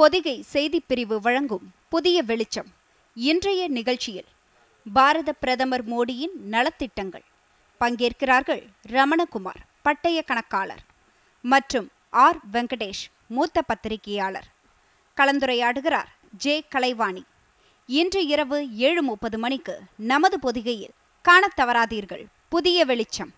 பொதிகை செய்தி பிரிவு வழங்கும் புதிய வெளிச்சம் இன்றைய நிகழ்ச்சியில் பாரத பிரதமர் மோடியின் நலத்திட்டங்கள் பங்கேற்கிறார்கள் ரமணகுமார் பட்டய கணக்காளர் மற்றும் ஆர் வெங்கடேஷ் மூத்த பத்திரிகையாளர் கலந்துரையாடுகிறார் ஜே கலைவாணி இன்று இரவு ஏழு முப்பது மணிக்கு நமது பொதிகையில் காணத் தவறாதீர்கள் புதிய வெளிச்சம்